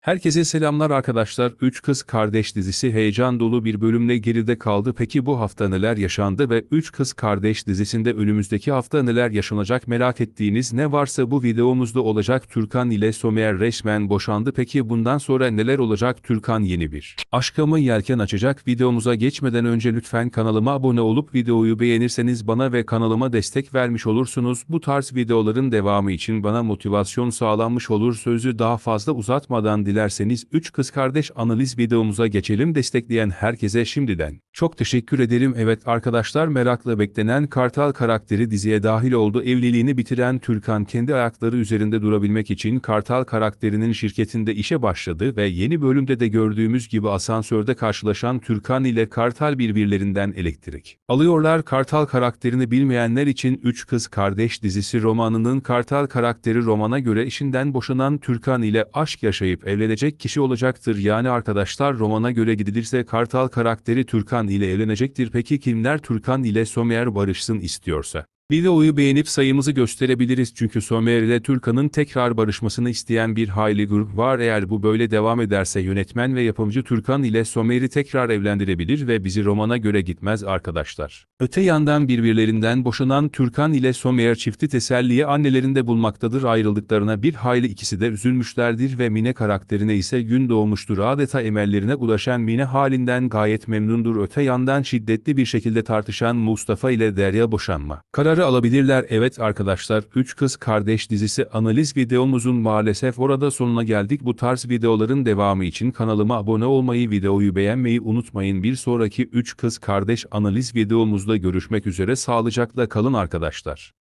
Herkese selamlar arkadaşlar. Üç Kız Kardeş dizisi heyecan dolu bir bölümle geride kaldı. Peki bu hafta neler yaşandı ve Üç Kız Kardeş dizisinde önümüzdeki hafta neler yaşanacak merak ettiğiniz ne varsa bu videomuzda olacak. Türkan ile Somer resmen boşandı. Peki bundan sonra neler olacak? Türkan yeni bir Aşkımı yelken açacak. Videomuza geçmeden önce lütfen kanalıma abone olup videoyu beğenirseniz bana ve kanalıma destek vermiş olursunuz. Bu tarz videoların devamı için bana motivasyon sağlanmış olur. Sözü daha fazla uzatmadan dilerseniz 3 kız kardeş analiz videomuza geçelim destekleyen herkese şimdiden. Çok teşekkür ederim evet arkadaşlar merakla beklenen Kartal karakteri diziye dahil oldu. Evliliğini bitiren Türkan kendi ayakları üzerinde durabilmek için Kartal karakterinin şirketinde işe başladı ve yeni bölümde de gördüğümüz gibi asansörde karşılaşan Türkan ile Kartal birbirlerinden elektrik. Alıyorlar Kartal karakterini bilmeyenler için 3 Kız Kardeş dizisi romanının Kartal karakteri romana göre işinden boşanan Türkan ile aşk yaşayıp evlenmiştir evlenecek kişi olacaktır. Yani arkadaşlar romana göre gidilirse Kartal karakteri Türkan ile evlenecektir. Peki kimler Türkan ile Somer barışsın istiyorsa? Videoyu beğenip sayımızı gösterebiliriz çünkü Sömer ile Türkan'ın tekrar barışmasını isteyen bir hayli grup var eğer bu böyle devam ederse yönetmen ve yapımcı Türkan ile Sömer'i tekrar evlendirebilir ve bizi romana göre gitmez arkadaşlar. Öte yandan birbirlerinden boşanan Türkan ile Sömer çifti teselliye annelerinde bulmaktadır ayrıldıklarına bir hayli ikisi de üzülmüşlerdir ve Mine karakterine ise gün doğmuştur adeta emellerine ulaşan Mine halinden gayet memnundur öte yandan şiddetli bir şekilde tartışan Mustafa ile Derya boşanma. Karar kararı alabilirler. Evet arkadaşlar 3 Kız Kardeş dizisi analiz videomuzun maalesef orada sonuna geldik. Bu tarz videoların devamı için kanalıma abone olmayı, videoyu beğenmeyi unutmayın. Bir sonraki 3 Kız Kardeş analiz videomuzda görüşmek üzere sağlıcakla kalın arkadaşlar.